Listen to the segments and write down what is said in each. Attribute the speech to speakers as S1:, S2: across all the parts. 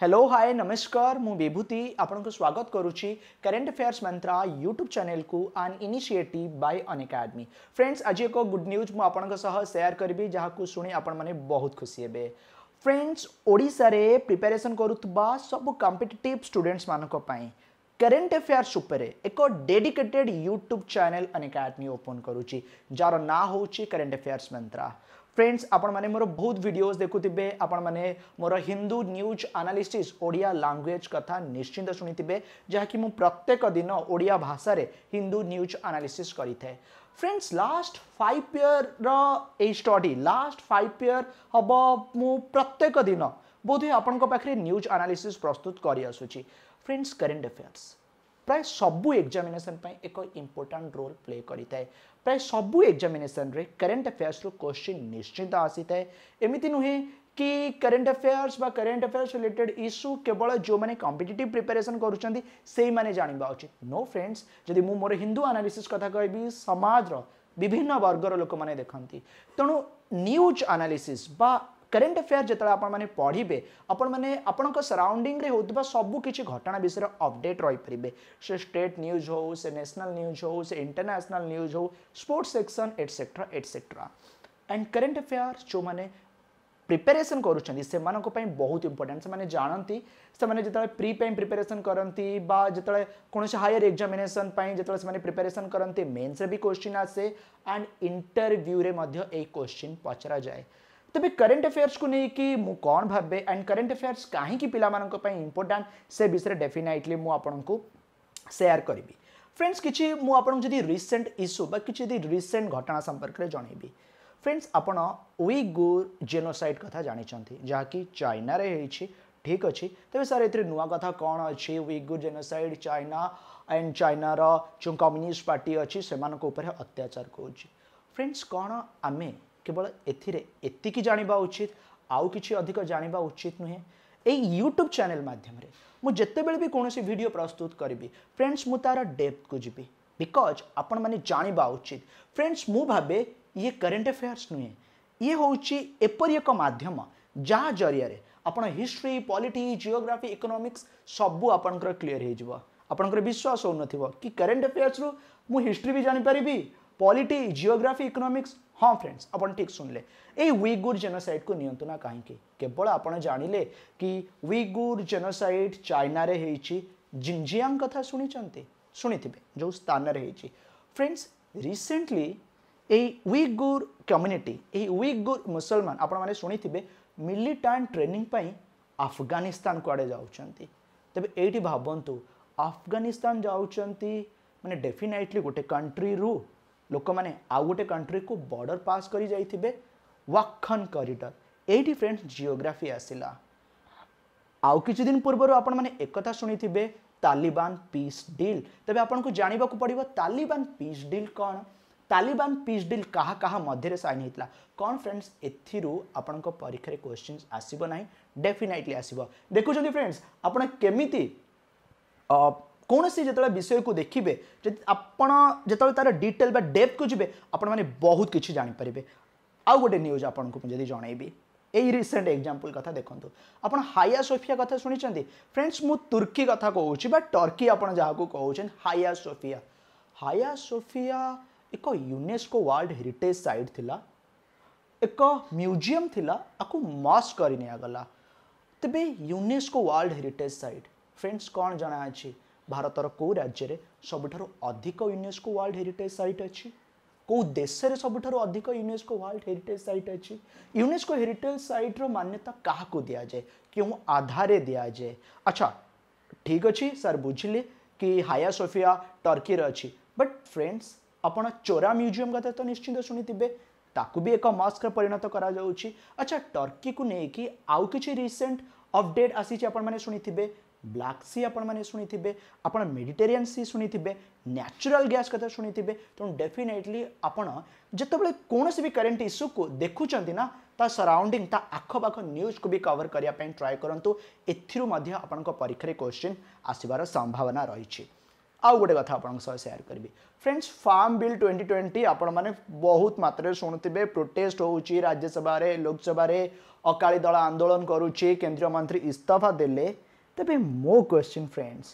S1: hello hi नमस्कार मु विभूति आपको स्वागत करुच्ची करेन्ट अफेयर्स मंत्रा यूट्यूब चैनल को an initiative by on friends आज एक गुड न्यूज मुझे करी जहाँ शुणी आपण मैंने बहुत खुशी हे फ्रेंड्स ओडार प्रिपेरेसन करुवा सब कंपिटेट स्टूडेंट्स मानी કરેન્ટ એફેર્સ एक dedicated YouTube channel channel open करुँच jar કરુચી हूँ करेन्ट ହେଉଛି मंत्रा फ्रेंड्स ମନ୍ତ୍ରା फ्रेंड्स आपने मोर बहुत भिडियोज देखुवे आपने मोर Hindu news analysis Odia language कथा निश्चिंत शुणी जहाँकि प्रत्येक दिन ओडिया भाषा हिंदू न्यूज आनालीसीस करें फ्रेंड्स लास्ट फाइव इयर रही स्टडी लास्ट फाइव इयर हम मु प्रत्येक दिन बोधे आपण न्यूज आनालीसीस प्रस्तुत करआसुच्छी ପ୍ରିଣ୍ଟସ୍ କରେଣ୍ଟ ଆଫେୟାର୍ସ ପ୍ରାୟ ସବୁ ଏକ୍ଜାମିନେସନ୍ ପାଇଁ ଏକ ଇମ୍ପୋର୍ଟାଣ୍ଟ ରୋଲ୍ ପ୍ଲେ କରିଥାଏ ପ୍ରାୟ ସବୁ ଏକ୍ଜାମିନେସନ୍ରେ କରେଣ୍ଟ ଆଫେୟାର୍ସରୁ କୋଶ୍ଚିନ୍ ନିଶ୍ଚିନ୍ତ ଆସିଥାଏ ଏମିତି ନୁହେଁ କି କରେଣ୍ଟ ଆଫେୟାର୍ସ ବା କରେଣ୍ଟ ଆଫେୟାର୍ସ ରିଲେଟେଡ୍ ଇସ୍ୟୁ କେବଳ ଯେଉଁମାନେ କମ୍ପିଟେଟିଭ୍ ପ୍ରିପାରେସନ୍ କରୁଛନ୍ତି ସେଇମାନେ ଜାଣିବା ଉଚିତ ନୋ ଫ୍ରେଣ୍ଡସ୍ ଯଦି ମୁଁ ମୋର ହିନ୍ଦୁ ଆନାଲିସିସ୍ କଥା କହିବି ସମାଜର ବିଭିନ୍ନ ବର୍ଗର ଲୋକମାନେ ଦେଖନ୍ତି ତେଣୁ ନ୍ୟୁଜ୍ ଆନାଲିସିସ୍ ବା करेन्ट अफेयर जो आपने पढ़े आपने आपण सराउंडिंग में होता सबकि घटना विषय अपडेट पारे से स्टेट न्यूज हो से नेशनल न्यूज हो से इंटरनेशनल न्यूज हो sports section etcetera etcetera and current affairs जो मैंने प्रिपेरेसन कर बहुत इंपोर्टां से जानती से प्रिपेम प्रिपेरेसन करती जिते कौन हायर एक्जामेसन जो प्रिपेरेसन करते मेन्स भी क्वेश्चन आसे एंड इंटरव्यू में क्वेश्चन पचरा जाए ତେବେ କରେଣ୍ଟ ଆଫେୟାର୍ସକୁ ନେଇକି ମୁଁ କ'ଣ ଭାବେ ଆଣ୍ଡ କରେଣ୍ଟ ଆଫେୟାର୍ସ କାହିଁକି ପିଲାମାନଙ୍କ ପାଇଁ ଇମ୍ପୋର୍ଟାଣ୍ଟ ସେ ବିଷୟରେ ଡେଫିନାଇଟଲି ମୁଁ ଆପଣଙ୍କୁ ସେୟାର କରିବି ଫ୍ରେଣ୍ଡସ୍ କିଛି ମୁଁ ଆପଣଙ୍କୁ ଯଦି ରିସେଣ୍ଟ ଇସ୍ୟୁ ବା କିଛି ଯଦି ରିସେଣ୍ଟ ଘଟଣା ସମ୍ପର୍କରେ ଜଣେଇବି ଫ୍ରେଣ୍ଡସ୍ ଆପଣ ଉଇଗୁର ଜେନୋସାଇଟ୍ କଥା ଜାଣିଛନ୍ତି ଯାହାକି ଚାଇନାରେ ହେଇଛି ଠିକ୍ ଅଛି ତେବେ ସାର୍ ଏଥିରେ ନୂଆ କଥା କ'ଣ ଅଛି ଉଇଗୁର ଜେନୋସାଇଟ୍ ଚାଇନା ଆଣ୍ଡ ଚାଇନାର ଯେଉଁ କମ୍ୟୁନିଷ୍ଟ ପାର୍ଟି ଅଛି ସେମାନଙ୍କ ଉପରେ ଅତ୍ୟାଚାର କରୁଛି ଫ୍ରେଣ୍ଡସ୍ କ'ଣ ଆମେ केवल एतिक जाणी उचित आउ कि अधिक जाणी उचित नुहे यूट्यूब चेल मध्यम मुझे बड़े भी कौन सी भिड प्रस्तुत करी फ्रेंड्स मुझार डेप्थ को जी बिकज आपण मैंने जाणी उचित फ्रेंड्स मुझे ये करेन्ट अफेयर्स नुहे ये हूँ एपरी एक मध्यम जहा जरिया आप हिस्ट्री पॉलिटी जियोग्राफी इकोनोमिक्स सब आप क्लीयर हो विश्वास हो न कि करेन्ट अफेयर्स रू हिस्ट्री भी जापरि पॉलिटी जियोग्राफी इकोनॉमिक्स हाँ फ्रेंड्स आप ठीक सुनले युगुर जेनोसाइड को नियंतु ना कहीं केवल आप जाने कि विगुर जेनोसाइड चाइनारे जिंजिया कथा शुणी शुणी जो स्थान friends recently Uyghur community Uyghur मुसलमान आपने शुणी थे मिलिटान ट्रेनिंग आफगानिस्तान कड़े जाऊँच तेज ये भावतु आफगानिस्तान जा मैंने डेफिनेटली गोटे कंट्री रू ଲୋକମାନେ ଆଉ ଗୋଟେ କଣ୍ଟ୍ରିକୁ ବର୍ଡ଼ର ପାସ୍ କରି ଯାଇଥିବେ ୱାଖନ୍ କରିଡ଼ର ଏଇଠି ଫ୍ରେଣ୍ଡ ଜିଓଗ୍ରାଫି ଆସିଲା ଆଉ କିଛିଦିନ ପୂର୍ବରୁ ଆପଣମାନେ ଏକଥା ଶୁଣିଥିବେ ତାଲିବାନ ପିସ୍ ଡିଲ୍ ତେବେ ଆପଣଙ୍କୁ ଜାଣିବାକୁ ପଡ଼ିବ ତାଲିବାନ ପିସ୍ ଡିଲ୍ କ'ଣ ତାଲିବାନ ପିସ୍ ଡିଲ୍ କାହା କାହା ମଧ୍ୟରେ ସାଇନ୍ ହୋଇଥିଲା କ'ଣ ଫ୍ରେଣ୍ଡସ୍ ଏଥିରୁ ଆପଣଙ୍କ ପରୀକ୍ଷାରେ କ୍ୱେଶ୍ଚିନ୍ସ ଆସିବ ନାହିଁ ଡେଫିନାଇଟଲି ଆସିବ ଦେଖୁଛନ୍ତି ଫ୍ରେଣ୍ଡସ୍ ଆପଣ କେମିତି कौन से जो विषय को देखिए आपत तार डिटेल डेप को जी आपने बहुत किसी जापर आउ गोटे न्यूज आपको जी जन यही रिसेंट एग्जांपल कथा देखो आप हाया सोफिया कथा शुनी फ्रेंड्स मुझ तुर्की कथा कहूँ टर्की आप कौन हाया सोफिया हाया सोफिया एक यूनेस्को वर्ल्ड हेरीटेज साइट थिला एक म्यूजियम थिला आपको मस कर तेज UNESCO world heritage site friends कौन जना अच्छी ଭାରତର କେଉଁ ରାଜ୍ୟରେ ସବୁଠାରୁ ଅଧିକ ୟୁନେସ୍କୋ ୱାର୍ଲଡ ହେରିଟେଜ୍ ସାଇଟ୍ ଅଛି କେଉଁ ଦେଶରେ ସବୁଠାରୁ ଅଧିକ ୟୁନେସ୍କୋ ୱାର୍ଲଡ ହେରିଟେଜ୍ ସାଇଟ୍ ଅଛି ୟୁନେସ୍କୋ ହେରିଟେଜ୍ ସାଇଟ୍ର ମାନ୍ୟତା କାହାକୁ ଦିଆଯାଏ କେଉଁ ଆଧାରରେ ଦିଆଯାଏ ଆଚ୍ଛା ଠିକ୍ ଅଛି ସାର୍ ବୁଝିଲେ କି ହାୟା ସୋଫିଆ ଟର୍କିରେ ଅଛି ବଟ୍ ଫ୍ରେଣ୍ଡସ୍ ଆପଣ ଚୋରା ମ୍ୟୁଜିୟମ୍ କଥା ତ ନିଶ୍ଚିନ୍ତ ଶୁଣିଥିବେ ତାକୁ ବି ଏକ ମାସ୍କରେ ପରିଣତ କରାଯାଉଛି ଆଚ୍ଛା ଟର୍କିକୁ ନେଇକି ଆଉ କିଛି ରିସେଣ୍ଟ ଅପଡେଟ୍ ଆସିଛି ଆପଣମାନେ ଶୁଣିଥିବେ ବ୍ଲାକ୍ ସି ଆପଣମାନେ ଶୁଣିଥିବେ ଆପଣ ମେଡ଼ିଟେରିଆନ୍ ସି ଶୁଣିଥିବେ ନ୍ୟାଚୁରାଲ୍ ଗ୍ୟାସ୍ କଥା ଶୁଣିଥିବେ ତେଣୁ ଡେଫିନେଟଲି ଆପଣ ଯେତେବେଳେ କୌଣସି ବି କରେଣ୍ଟ ଇସ୍ୟୁକୁ ଦେଖୁଛନ୍ତି ନା ତା ସରାଉଣ୍ଡିଂ ତା ଆଖପାଖ ନ୍ୟୁଜ୍କୁ ବି କଭର୍ କରିବା ପାଇଁ ଟ୍ରାଏ କରନ୍ତୁ ଏଥିରୁ ମଧ୍ୟ ଆପଣଙ୍କ ପରୀକ୍ଷାରେ କୋଶ୍ଚିନ୍ ଆସିବାର ସମ୍ଭାବନା ରହିଛି ଆଉ ଗୋଟେ କଥା ଆପଣଙ୍କ ସହ ସେୟାର କରିବି friends farm bill twenty twenty ଆପଣମାନେ ବହୁତ ମାତ୍ରାରେ ଶୁଣୁଥିବେ ପ୍ରୋଟେଷ୍ଟ ହେଉଛି ରାଜ୍ୟସଭାରେ ଲୋକସଭାରେ ଅକାଳୀ ଦଳ ଆନ୍ଦୋଳନ କରୁଛି କେନ୍ଦ୍ରୀୟ ମନ୍ତ୍ରୀ ଇସ୍ତଫା ଦେଲେ ତେବେ ମୋ କ୍ୱେଶ୍ଚିନ୍ ଫ୍ରେଣ୍ଡସ୍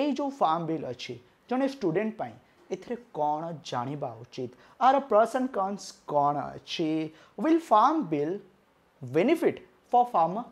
S1: ଏଇ ଯେଉଁ ଫାର୍ମ ବିଲ୍ ଅଛି ଜଣେ ଷ୍ଟୁଡେଣ୍ଟ ପାଇଁ ଏଥିରେ କ'ଣ ଜାଣିବା ଉଚିତ ଆର ପ୍ଲସ୍ ଆଣ୍ଡ କନ୍ସ କ'ଣ ଅଛି will farm bill benefit for farmer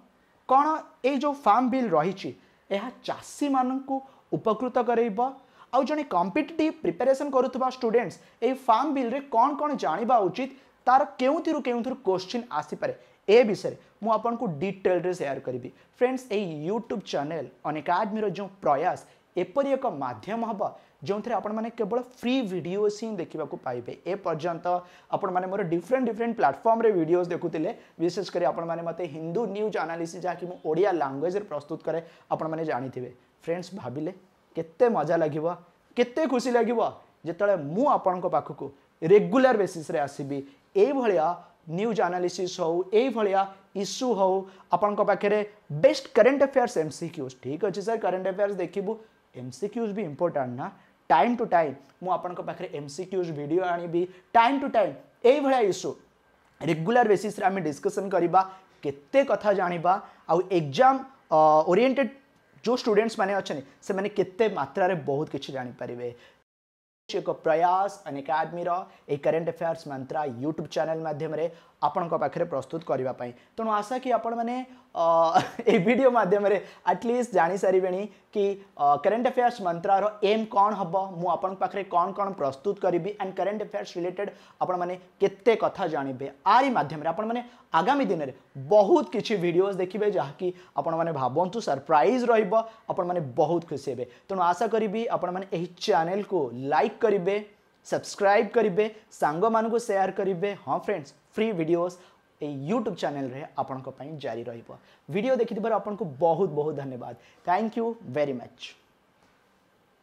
S1: କ'ଣ ଏଇ ଯେଉଁ ଫାର୍ମ ବିଲ୍ ରହିଛି ଏହା ଚାଷୀମାନଙ୍କୁ ଉପକୃତ କରାଇବ ଆଉ ଜଣେ କମ୍ପିଟେଟିଭ୍ ପ୍ରିପାରେସନ୍ କରୁଥିବା ଷ୍ଟୁଡେଣ୍ଟସ୍ ଏହି ଫାର୍ମ ବିଲ୍ରେ କ'ଣ କ'ଣ ଜାଣିବା ଉଚିତ ତାର କେଉଁଥିରୁ କେଉଁଥିରୁ କୋଶ୍ଚିନ୍ ଆସିପାରେ ए विषय मुझक डिटेल सेयार करी फ्रेंड्स ये यूट्यूब चेल अनेक आदमी जो प्रयास एपरी एक मध्यम हम जो थे आपल फ्री भिडस ही देखा पाइबे एपर्यंत आपण मैंने मोर डिफरेन्ट डिफरेन्ट प्लाटफर्म भिडस देखुले विशेषकर आपण मैंने मतलब हिंदू न्यूज आनालीस जहाँकि लांगुएज प्रस्तुत कै आपण मैंने जाथे फ्रेंड्स भाविले के मजा लगे के खुशी लगे जिते मुखक रेगुला बेसीस आसबी ए भाया न्यूज आनालीसीस हूँ यही इश्यू हूँ आपण best current affairs MCQs ठीक अच्छे सर करेन्ट अफेयर्स देखू एम सिक्यूज भी इम्पोर्टाट ना टाइम टू टाइम मुझे एम सिक्यूज भिड आनी टाइम टू टाइम यही इश्यू रेगुला बेसीस आम डिस्कसन करवा केते कथा जाना आउ एग्जाम ओरिएंटेड जो स्टूडेंट्स मैंने अच्छा से मैंने केते मात्रा बहुत किसी जानी एक प्रयास अनेक आदमी एक करेंट अफेयर्स मंत्रा यूट्यूब चैनल मध्यम आपण प्रस्तुत करने तेणु तो आशा कि आपण मैंने ये वीडियो मध्यम आटलिस्ट जा सारे कि करेंट अफेयर्स मंत्रार एम कौन हम मुझे कौन कौन प्रस्तुत करी एंड करेन्ट अफेयर्स रिलेटेड आपण मैंने के जानवे आरी मध्यम आपगामी दिन में बहुत किसी भिडज देखिए जहाँकि आपतु सरप्राइज रहा बहुत खुश हे तेणु आशा करी आपण मैंने चेल को लाइक करेंगे सब्सक्राइब करेंगे सांग मानक सेयार करेंगे हाँ फ्रेंड्स फ्री भिडस यूट्यूब चेल आपण जारी रिडियो देखिथ्वर आपको बहुत बहुत धन्यवाद थैंक यू वेरी मच